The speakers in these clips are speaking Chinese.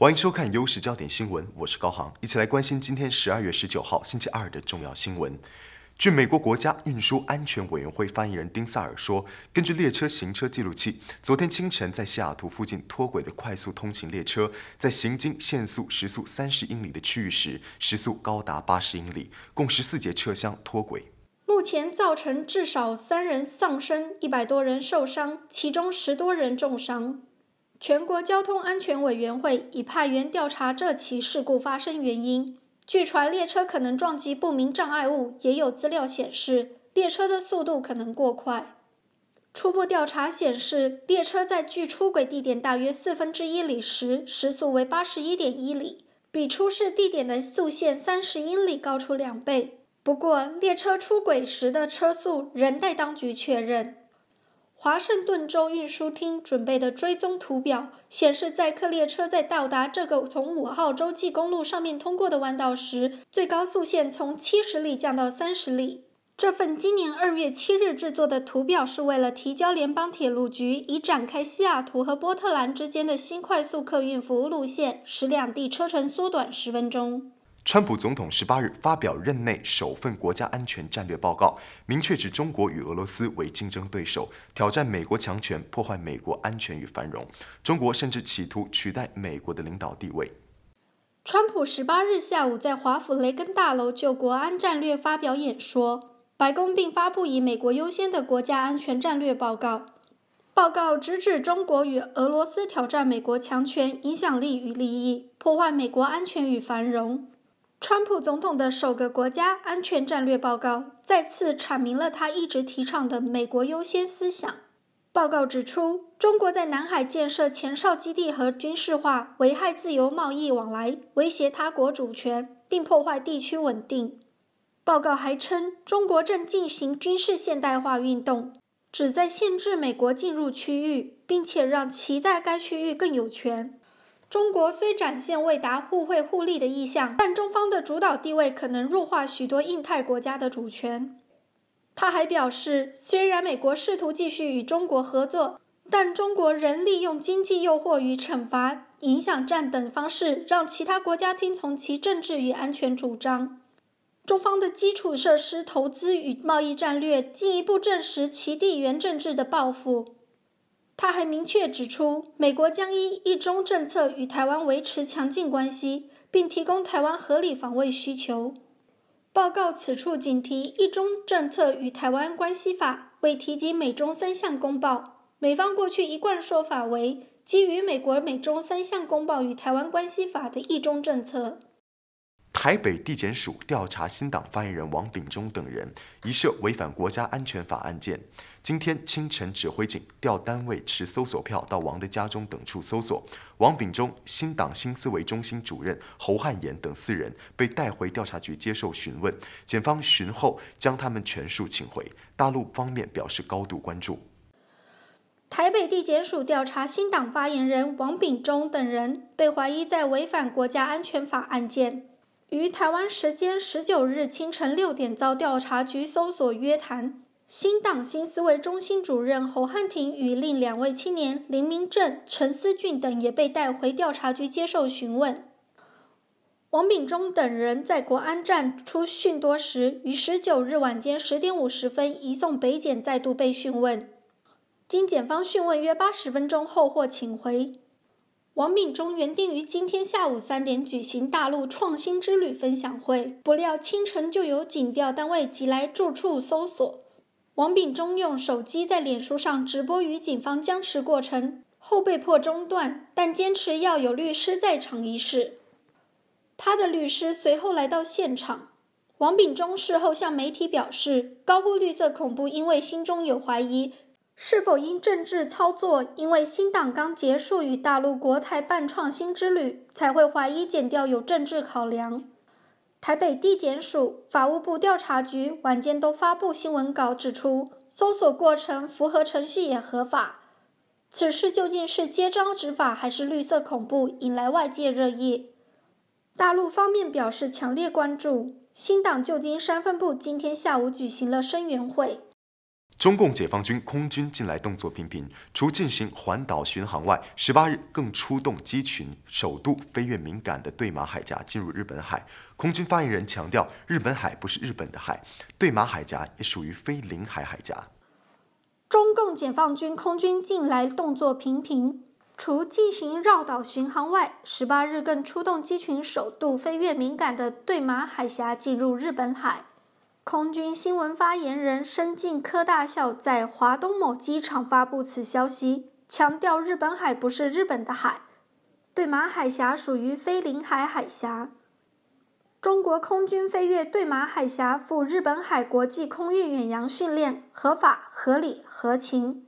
欢迎收看《优势焦点新闻》，我是高航，一起来关心今天十二月十九号星期二的重要新闻。据美国国家运输安全委员会发言人丁萨尔说，根据列车行车记录器，昨天清晨在西雅图附近脱轨的快速通勤列车，在行经限速时速三十英里的区域时，时速高达八十英里，共十四节车厢脱轨。目前造成至少三人丧生，一百多人受伤，其中十多人重伤。全国交通安全委员会已派员调查这起事故发生原因。据传，列车可能撞击不明障碍物，也有资料显示列车的速度可能过快。初步调查显示，列车在距出轨地点大约四分之一里时，时速为八十一点一里，比出事地点的速限三十英里高出两倍。不过，列车出轨时的车速仍待当局确认。华盛顿州运输厅准备的追踪图表显示，载客列车在到达这个从五号洲际公路上面通过的弯道时，最高速线从七十里降到三十里。这份今年二月七日制作的图表是为了提交联邦铁路局，以展开西雅图和波特兰之间的新快速客运服务路线，使两地车程缩短十分钟。川普总统十八日发表任内首份国家安全战略报告，明确指中国与俄罗斯为竞争对手，挑战美国强权，破坏美国安全与繁荣。中国甚至企图取代美国的领导地位。川普十八日下午在华府雷根大楼就国安战略发表演说，白宫并发布以“美国优先”的国家安全战略报告。报告直指中国与俄罗斯挑战美国强权、影响力与利益，破坏美国安全与繁荣。川普总统的首个国家安全战略报告再次阐明了他一直提倡的“美国优先”思想。报告指出，中国在南海建设前哨基地和军事化，危害自由贸易往来，威胁他国主权，并破坏地区稳定。报告还称，中国正进行军事现代化运动，旨在限制美国进入区域，并且让其在该区域更有权。中国虽展现未达互惠互利的意向，但中方的主导地位可能弱化许多印太国家的主权。他还表示，虽然美国试图继续与中国合作，但中国仍利用经济诱惑与惩罚、影响战等方式，让其他国家听从其政治与安全主张。中方的基础设施投资与贸易战略进一步证实其地缘政治的抱负。他还明确指出，美国将依一中政策与台湾维持强劲关系，并提供台湾合理防卫需求。报告此处仅提一中政策与台湾关系法，未提及美中三项公报。美方过去一贯说法为基于美国美中三项公报与台湾关系法的一中政策。台北地检署调查新党发言人王炳忠等人，疑涉违反国家安全法案件。今天清晨指挥警调单位持搜索票到王的家中等处搜索，王炳忠、新党新思维中心主任侯汉延等四人被带回调查局接受询问。检方讯后将他们全数请回。大陆方面表示高度关注。台北地检署调查新党发言人王炳忠等人，被怀疑在违反国家安全法案件。于台湾时间十九日清晨六点遭调查局搜索约谈，新党新思维中心主任侯汉廷与另两位青年林明正、陈思俊等也被带回调查局接受询问。王炳忠等人在国安站出讯多时，于十九日晚间十点五十分移送北检，再度被讯问。经检方讯问约八十分钟后获请回。王炳忠原定于今天下午三点举行“大陆创新之旅”分享会，不料清晨就有警调单位即来住处搜索。王炳忠用手机在脸书上直播与警方僵持过程，后被迫中断，但坚持要有律师在场一事。他的律师随后来到现场。王炳忠事后向媒体表示：“高呼绿色恐怖，因为心中有怀疑。”是否因政治操作？因为新党刚结束与大陆国台办创新之旅，才会怀疑减掉有政治考量。台北地检署法务部调查局晚间都发布新闻稿指出，搜索过程符合程序也合法。此事究竟是接招执法还是绿色恐怖？引来外界热议。大陆方面表示强烈关注。新党旧金山分部今天下午举行了声援会。中共解放军空军近来动作频频，除进行环岛巡航外，十八日更出动机群首度飞越敏感的对马海峡，进入日本海。空军发言人强调，日本海不是日本的海，对马海峡也属于非领海海峡。中共解放军空军近来动作频频，除进行绕岛巡航外，十八日更出动机群首度飞越敏感的对马海峡，进入日本海。空军新闻发言人申进科大校在华东某机场发布此消息，强调日本海不是日本的海，对马海峡属于菲领海海峡。中国空军飞越对马海峡赴日本海国际空域远洋训练，合法、合理、合情。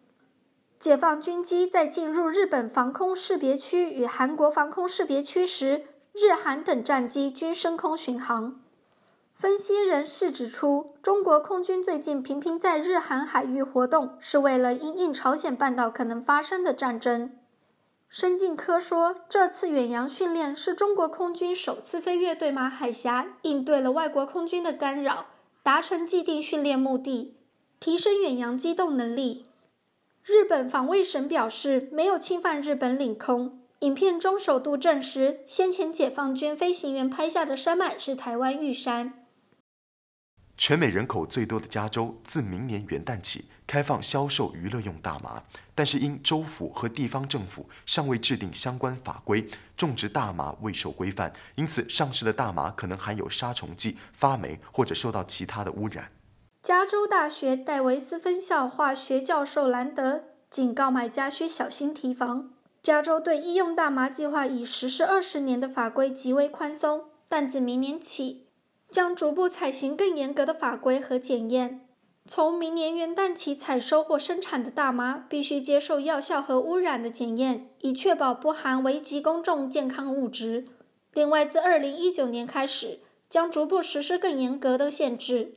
解放军机在进入日本防空识别区与韩国防空识别区时，日韩等战机均升空巡航。分析人士指出，中国空军最近频频在日韩海域活动，是为了应应朝鲜半岛可能发生的战争。申进科说，这次远洋训练是中国空军首次飞越对马海峡，应对了外国空军的干扰，达成既定训练目的，提升远洋机动能力。日本防卫省表示，没有侵犯日本领空。影片中首度证实，先前解放军飞行员拍下的山脉是台湾玉山。全美人口最多的加州自明年元旦起开放销售娱乐用大麻，但是因州府和地方政府尚未制定相关法规，种植大麻未受规范，因此上市的大麻可能含有杀虫剂、发霉或者受到其他的污染。加州大学戴维斯分校化学教授兰德警告买家需小心提防。加州对医用大麻计划已实施二十年的法规极为宽松，但自明年起。将逐步采行更严格的法规和检验。从明年元旦起，采收或生产的大麻必须接受药效和污染的检验，以确保不含危及公众健康物质。另外，自2019年开始，将逐步实施更严格的限制。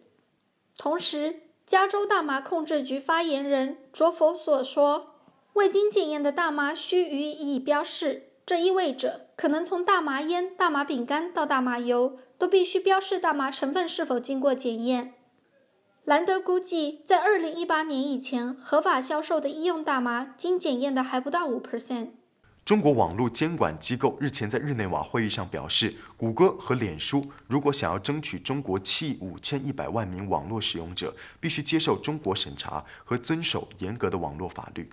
同时，加州大麻控制局发言人卓佛所说：“未经检验的大麻需予以标示。”这意味着，可能从大麻烟、大麻饼干到大麻油，都必须标示大麻成分是否经过检验。兰德估计，在2018年以前，合法销售的医用大麻经检验的还不到5%。中国网络监管机构日前在日内瓦会议上表示，谷歌和脸书如果想要争取中国7亿5100万名网络使用者，必须接受中国审查和遵守严格的网络法律。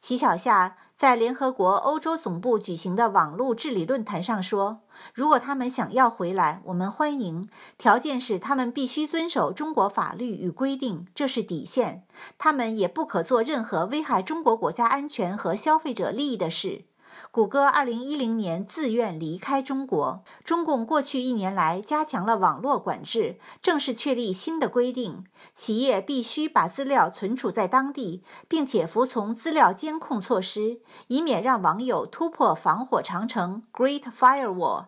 齐晓夏在联合国欧洲总部举行的网络治理论坛上说：“如果他们想要回来，我们欢迎。条件是他们必须遵守中国法律与规定，这是底线。他们也不可做任何危害中国国家安全和消费者利益的事。”谷歌二零一零年自愿离开中国。中共过去一年来加强了网络管制，正式确立新的规定：企业必须把资料存储在当地，并且服从资料监控措施，以免让网友突破防火长城 （Great Firewall）。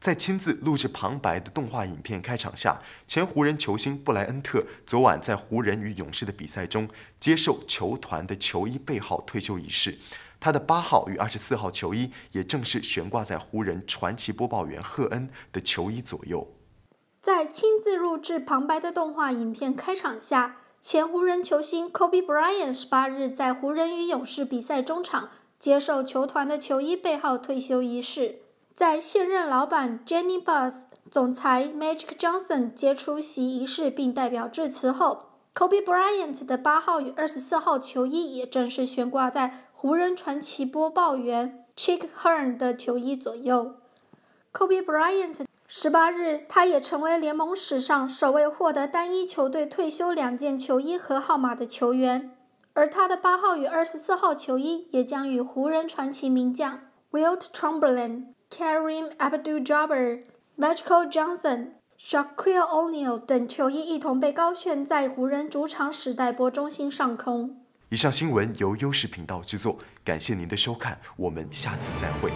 在亲自录制旁白的动画影片开场下，前湖人球星布莱恩特昨晚在湖人与勇士的比赛中接受球团的球衣背号退休仪式。他的八号与二十四号球衣，也正是悬挂在湖人传奇播报员赫恩的球衣左右。在亲自录制旁白的动画影片开场下，前湖人球星 Kobe Bryant 十八日在湖人与勇士比赛中场接受球团的球衣背号退休仪式。在现任老板 j e n n y Buss 总裁 Magic Johnson 接出席仪式并代表致辞后。Kobe Bryant 的八号与二十四号球衣也正式悬挂在湖人传奇播报员 Chick Hearn 的球衣左右。Kobe Bryant 十八日，他也成为联盟史上首位获得单一球队退休两件球衣和号码的球员，而他的八号与二十四号球衣也将与湖人传奇名将 Wilt Chamberlain、Kareem Abdul-Jabbar、Michael Johnson。s h a q i l e o n e a l 等球衣一同被高悬在湖人主场时代波中心上空。以上新闻由优视频道制作，感谢您的收看，我们下次再会。